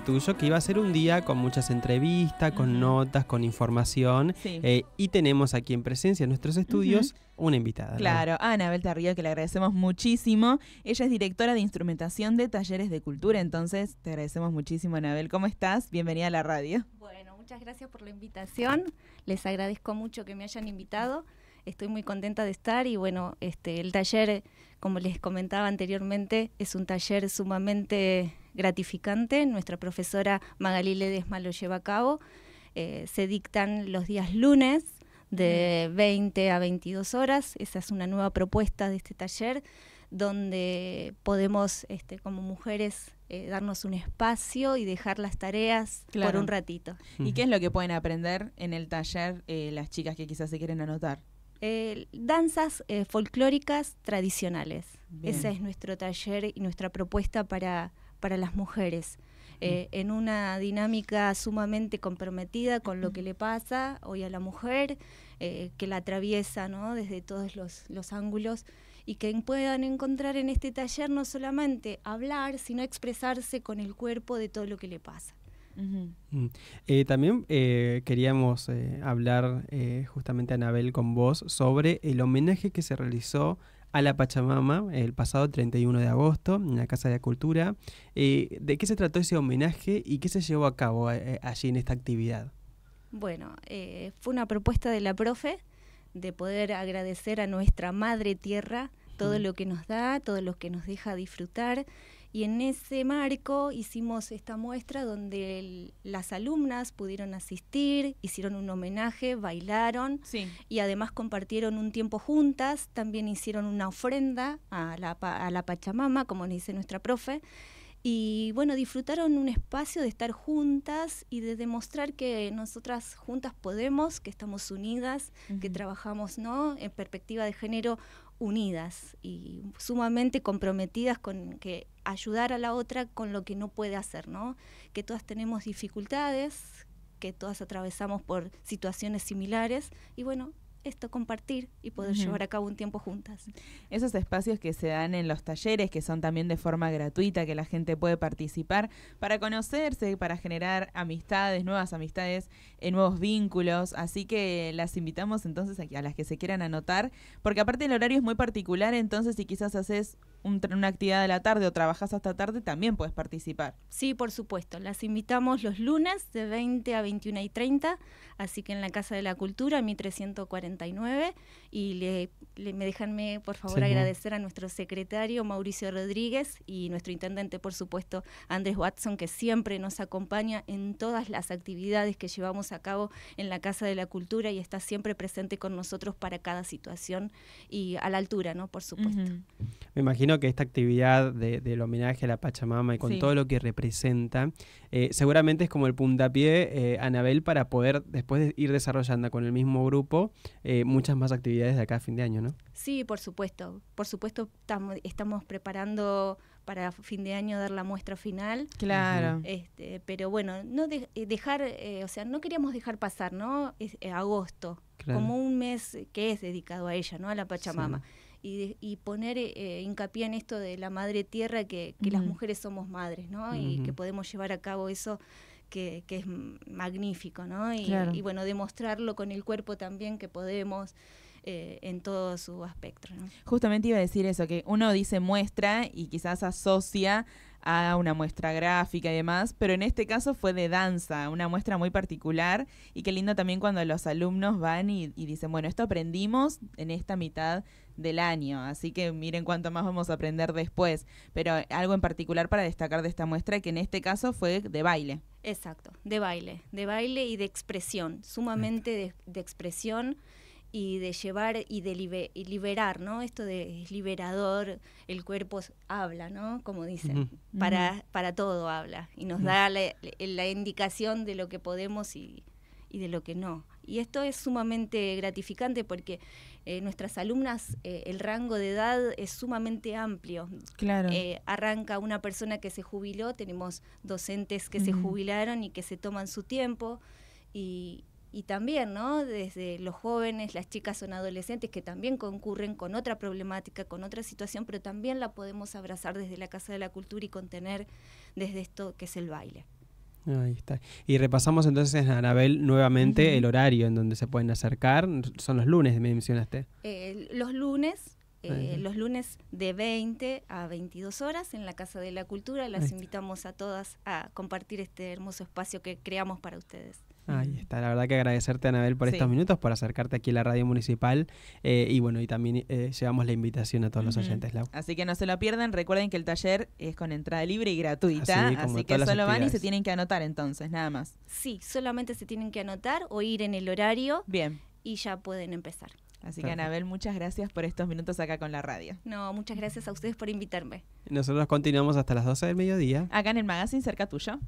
tuyo que iba a ser un día con muchas entrevistas, con notas, con información eh, y tenemos aquí en presencia en nuestros estudios una invitada. Claro, a Anabel Tarrio, que le agradecemos muchísimo. Ella es directora de instrumentación de talleres de cultura, entonces te agradecemos muchísimo Anabel. ¿Cómo estás? Bienvenida a la radio. Bueno, muchas gracias por la invitación. Les agradezco mucho que me hayan invitado. Estoy muy contenta de estar y bueno, este el taller, como les comentaba anteriormente, es un taller sumamente gratificante. Nuestra profesora Magalí Ledesma lo lleva a cabo. Eh, se dictan los días lunes de 20 a 22 horas. Esa es una nueva propuesta de este taller donde podemos, este, como mujeres, eh, darnos un espacio y dejar las tareas por un ratito. ¿Y qué es lo que pueden aprender en el taller eh, las chicas que quizás se quieren anotar? danzas folclóricas tradicionales. Ese es nuestro taller y nuestra propuesta para para las mujeres. Mm. Eh, en una dinámica sumamente comprometida con lo mm. que le pasa hoy a la mujer, eh, que la atraviesa desde todos los, los, ángulos y que puedan encontrar en este taller no solamente hablar, sino expresarse con el cuerpo de todo lo que le pasa. Mm. Eh, también queríamos hablar justamente, Anabel, con vos sobre el homenaje que se realizó a la Pachamama el pasado 31 de agosto en la Casa de la Cultura. Eh, ¿De qué se trató ese homenaje y qué se llevó a cabo eh, eh, allí en esta actividad? Bueno, fue una propuesta de la profe de poder agradecer a nuestra madre tierra todo mm. lo que nos da, todo lo que nos deja disfrutar. Y en ese marco hicimos esta muestra donde las alumnas pudieron asistir, hicieron un homenaje, bailaron y además compartieron un tiempo juntas, también hicieron una ofrenda a la, a la Pachamama, como dice nuestra profe. Y bueno, disfrutaron un espacio de estar juntas y de demostrar que nosotras juntas podemos, que estamos unidas, que trabajamos ¿no? en perspectiva de género unidas y sumamente comprometidas con que ayudar a la otra con lo que no puede hacer, ¿no? Que todas tenemos dificultades, que todas atravesamos por situaciones similares y bueno, esto, compartir y poder llevar a cabo un tiempo juntas. Esos espacios que se dan en los talleres, que son también de forma gratuita, que la gente puede participar para conocerse, para generar amistades, nuevas amistades, en eh, nuevos vínculos. Así que las invitamos entonces a las que se quieran anotar, porque aparte el horario es muy particular, entonces si quizás haces una actividad de la tarde o trabajas hasta tarde, también puedes participar. Sí, por supuesto. Las invitamos los lunes de 20 a 21 y 30, así que en la Casa de la Cultura, mi 349. Y le, me por favor, agradecer a nuestro secretario Mauricio Rodríguez y nuestro intendente, por supuesto, Andrés Watson, que siempre nos acompaña en todas las actividades que llevamos a cabo en la Casa de la Cultura y está siempre presente con nosotros para cada situación y a la altura, ¿no? Por supuesto. Me imagino que esta actividad del homenaje a la Pachamama y con todo lo que representa, eh, seguramente es como el puntapié, eh, Anabel, para poder después ir desarrollando con el mismo grupo eh, muchas más actividades de acá a fin de año, ¿no? Sí, por supuesto. Por supuesto, estamos preparando para fin de año dar la muestra final. Claro. Este, pero bueno, no dejar, o sea, no queríamos dejar pasar, ¿no? agosto, como un mes que es dedicado a ella, ¿no? A la Pachamama y, poner eh, eh, hincapié en esto de la madre tierra, que, las mujeres somos madres, ¿no? Y que podemos llevar a cabo eso que, es magnífico, ¿no? Y, y, bueno, demostrarlo con el cuerpo también que podemos. Eh, en todo su aspecto. Justamente iba a decir eso, que uno dice muestra y quizás asocia a una muestra gráfica y demás, pero en este caso fue de danza, una muestra muy particular y qué lindo también cuando los alumnos van y, dicen, bueno, esto aprendimos en esta mitad del año, así que miren cuánto más vamos a aprender después, pero algo en particular para destacar de esta muestra que en este caso fue de baile. Exacto, de baile, de baile y de expresión, sumamente de expresión y de llevar y de liberar, ¿no? Esto de liberador, el cuerpo habla, ¿no? Como dicen, para, para todo habla y nos da la, la, indicación de lo que podemos y, de lo que no. Y esto es sumamente gratificante porque eh, nuestras alumnas, eh, el rango de edad es sumamente amplio. Claro. Eh, arranca una persona que se jubiló, tenemos docentes que se jubilaron y que se toman su tiempo. Y, y también, ¿no? Desde los jóvenes, las chicas son adolescentes que también concurren con otra problemática, con otra situación, pero también la podemos abrazar desde la Casa de la Cultura y contener desde esto que es el baile. Ahí está. Y repasamos entonces, Anabel, nuevamente el horario en donde se pueden acercar. Son los lunes, me mencionaste. Eh, los lunes, eh, los lunes de 20 a 22 horas en la Casa de la Cultura. Las invitamos a todas a compartir este hermoso espacio que creamos para ustedes. Ahí está, la verdad que agradecerte Anabel por estos minutos, por acercarte aquí a la radio municipal eh, y bueno, y también eh, llevamos la invitación a todos los oyentes. Lau. Así que no se lo pierdan, recuerden que el taller es con entrada libre y gratuita, así, que solo van y se tienen que anotar entonces, nada más. Sí, solamente se tienen que anotar o ir en el horario. Bien. Y ya pueden empezar. Así que Anabel, muchas gracias por estos minutos acá con la radio. No, muchas gracias a ustedes por invitarme. Nosotros continuamos hasta las 12 del mediodía. Acá en el magazine cerca tuyo.